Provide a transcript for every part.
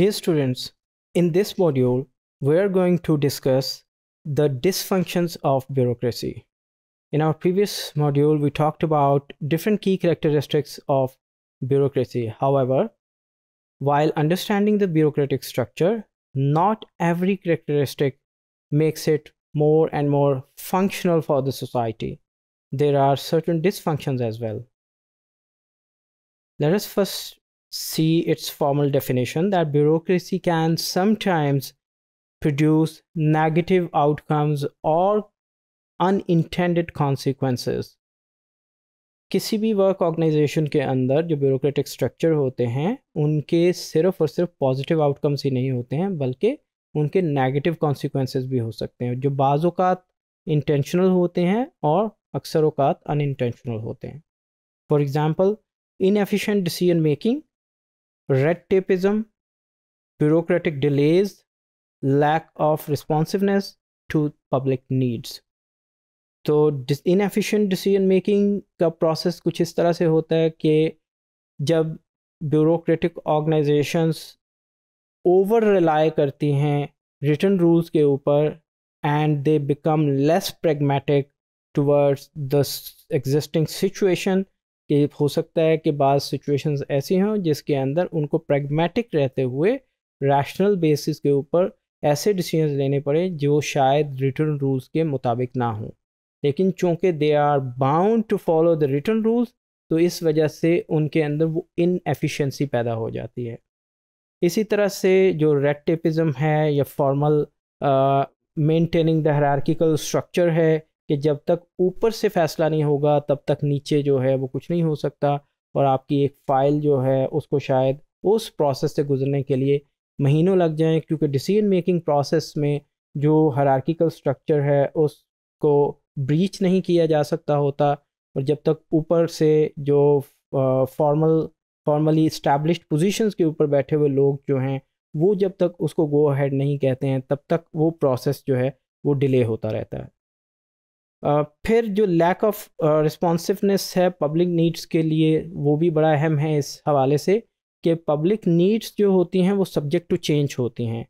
Dear students, in this module, we are going to discuss the dysfunctions of bureaucracy. In our previous module, we talked about different key characteristics of bureaucracy. However, while understanding the bureaucratic structure, not every characteristic makes it more and more functional for the society. There are certain dysfunctions as well. Let us first see its formal definition that bureaucracy can sometimes produce negative outcomes or unintended consequences किसी भी work organisation के अंदर जो bureaucratic structure होते हैं उनके सिर्फ और सिर्फ पॉजिटिव आउटकम्स ही नहीं होते हैं बल्कि उनके नेगेटिव कॉन्सिक्वेंसेज भी हो सकते हैं जो बाज़ इंटेंशनल होते हैं और अक्सर अवत अनइंटेंशनल होते हैं for example inefficient decision making red tapeism, bureaucratic delays, lack of responsiveness to public needs. तो इनएफिशिएंट डिसीजन मेकिंग का प्रोसेस कुछ इस तरह से होता है कि जब ब्यूरोक्रेटिक ऑर्गेनाइजेशंस ओवर रिलाई करती हैं रिटर्न रूल्स के ऊपर and they become less pragmatic towards the existing situation कि हो सकता है कि बाज़ सिचुएशंस ऐसी हों जिसके अंदर उनको प्रेगमेटिक रहते हुए रैशनल बेसिस के ऊपर ऐसे डिसीजन लेने पड़े जो शायद रिटर्न रूल्स के मुताबिक ना हों लेकिन चूँकि they are bound to follow the written rules तो इस वजह से उनके अंदर वो इनएफिशिएंसी पैदा हो जाती है इसी तरह से जो रेड टेपिज़म है या formal maintaining the hierarchical structure है कि जब तक ऊपर से फैसला नहीं होगा तब तक नीचे जो है वो कुछ नहीं हो सकता और आपकी एक फ़ाइल जो है उसको शायद उस प्रोसेस से गुजरने के लिए महीनों लग जाएं क्योंकि डिसीजन मेकिंग प्रोसेस में जो हरार्किकल स्ट्रक्चर है उसको ब्रीच नहीं किया जा सकता होता और जब तक ऊपर से जो फॉर्मल फॉर्मली इस्टेब्लिश पोजीशंस के ऊपर बैठे हुए लोग जो हैं वो जब तक उसको गो अहेड नहीं कहते हैं तब तक वो प्रोसेस जो है वो डिले होता रहता है फिर जो लैक ऑफ रिस्पॉन्सिवनेस है पब्लिक नीड्स के लिए वो भी बड़ा अहम है इस हवाले से कि पब्लिक नीड्स जो होती हैं वो सब्जेक्ट टू चेंज होती हैं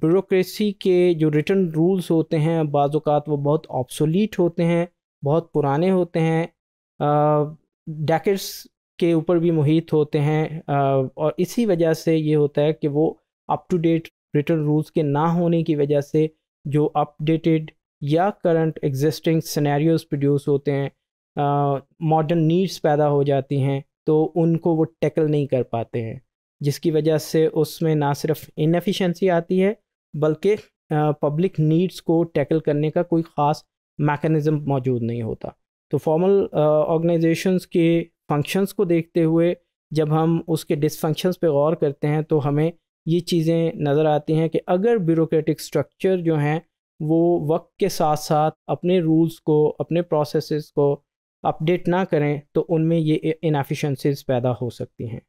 ब्यूरोसी के जो रिटर्न रूल्स होते हैं बाज़ात वो बहुत ऑप्सोलीट होते हैं बहुत पुराने होते हैं डैकेट्स के ऊपर भी मुहित होते हैं आ, और इसी वजह से ये होता है कि वो up to date written rules के ना होने की वजह से जो अपडेटेड या करंट एग्जिस्टिंग सिनेरियोस प्रोड्यूस होते हैं मॉडर्न नीड्स पैदा हो जाती हैं तो उनको वो टैकल नहीं कर पाते हैं जिसकी वजह से उसमें ना सिर्फ इनफिशेंसी आती है बल्कि पब्लिक नीड्स को टैकल करने का कोई ख़ास मैकेनिज़्म मौजूद नहीं होता तो फॉर्मल ऑर्गेनाइजेशंस के फंक्शंस को देखते हुए जब हम उसके डिसफंक्शंस पे गौर करते हैं तो हमें ये चीज़ें नज़र आती हैं कि अगर ब्यूरोक्रेटिक स्ट्रक्चर जो हैं वो वक्त के साथ साथ अपने रूल्स को अपने प्रोसेसेस को अपडेट ना करें तो उनमें ये इनफिशेंसीज पैदा हो सकती हैं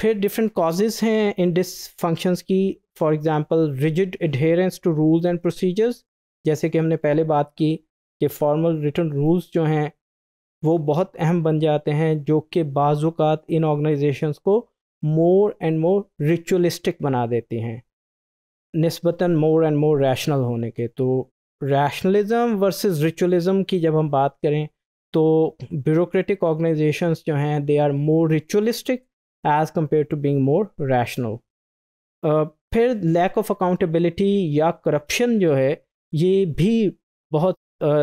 फिर डिफरेंट कॉजेज़ हैं इन डिस फंक्शंस की for example rigid adherence to rules and procedures जैसे कि हमने पहले बात की कि फॉर्मल रिटर्न रूल्स जो हैं वो बहुत अहम बन जाते हैं जो कि बाज़ात इन ऑर्गेनाइजेशंस को मोर एंड मोर रिचुअलिस्टिक बना देती हैं नस्बता मोर एंड मोर रैशनल होने के तो रैशनलिज़म वर्सेस रिचुअलिज़म की जब हम बात करें तो ब्यूरोक्रेटिक ऑर्गेनाइजेशंस जो हैं they are more ritualistic as compare to being more rational फिर लैक ऑफ अकाउंटेबिलिटी या करप्शन जो है ये भी बहुत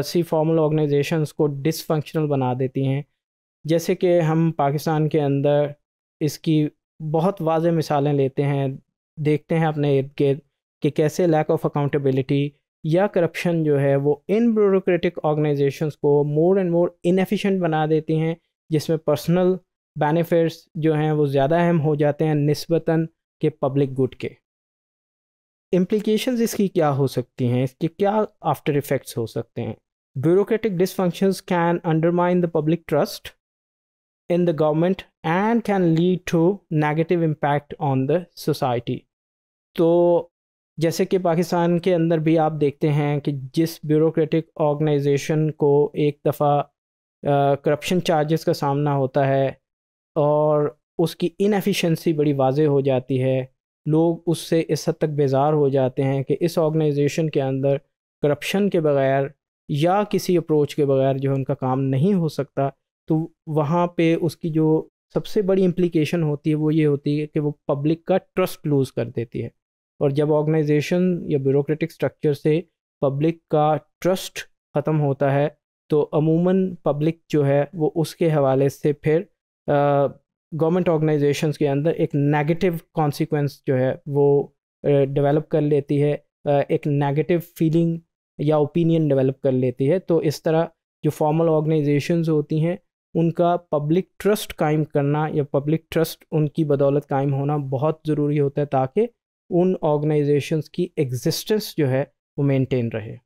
सी फॉर्मल ऑर्गेनाइजेशंस को डिसफंक्शनल बना देती हैं जैसे कि हम पाकिस्तान के अंदर इसकी बहुत वाज मिसालें लेते हैं देखते हैं अपने इर्द गिर्द कि कैसे लैक ऑफ अकाउंटेबिलिटी या करप्शन जो है वो इन ब्यूरोक्रेटिक ऑर्गेनाइजेशंस को मोर एंड मोर इनफिशेंट बना देती हैं जिसमें पर्सनल बेनिफिट्स जो हैं वो ज़्यादा अहम हो जाते हैं नस्बता के पब्लिक गुड के इम्प्लीकेशन इसकी क्या हो सकती हैं इसके क्या आफ्टर इफ़ेक्ट्स हो सकते हैं bureaucratic dysfunction can undermine the public trust in the government and can lead to negative impact on the society तो जैसे कि पाकिस्तान के अंदर भी आप देखते हैं कि जिस ब्यूरोक्रेटिक ऑर्गेनाइजेशन को एक दफ़ा करप्शन चार्जेस का सामना होता है और उसकी इनफिशेंसी बड़ी वाज हो जाती है लोग उससे इस हद तक बेजार हो जाते हैं कि इस ऑर्गेनाइजेशन के अंदर करप्शन के बगैर या किसी अप्रोच के बगैर जो है उनका काम नहीं हो सकता तो वहाँ पे उसकी जो सबसे बड़ी इम्प्लीकेशन होती है वो ये होती है कि वो पब्लिक का ट्रस्ट लूज़ कर देती है और जब ऑर्गेनाइजेशन या ब्यूरोक्रेटिक स्ट्रक्चर से पब्लिक का ट्रस्ट ख़त्म होता है तो अमूमन पब्लिक जो है वो उसके हवाले से फिर गवर्नमेंट ऑर्गेनाइजेशन के अंदर एक नेगेटिव कॉन्सिक्वेंस जो है वो डेवलप कर लेती है एक नेगेटिव फीलिंग या ओपिनियन डेवलप कर लेती है तो इस तरह जो फॉर्मल ऑर्गेनाइजेशंस होती हैं उनका पब्लिक ट्रस्ट कायम करना या पब्लिक ट्रस्ट उनकी बदौलत कायम होना बहुत ज़रूरी होता है ताकि उन ऑर्गेनाइजेशंस की एग्जिस्टेंस जो है वो मेंटेन रहे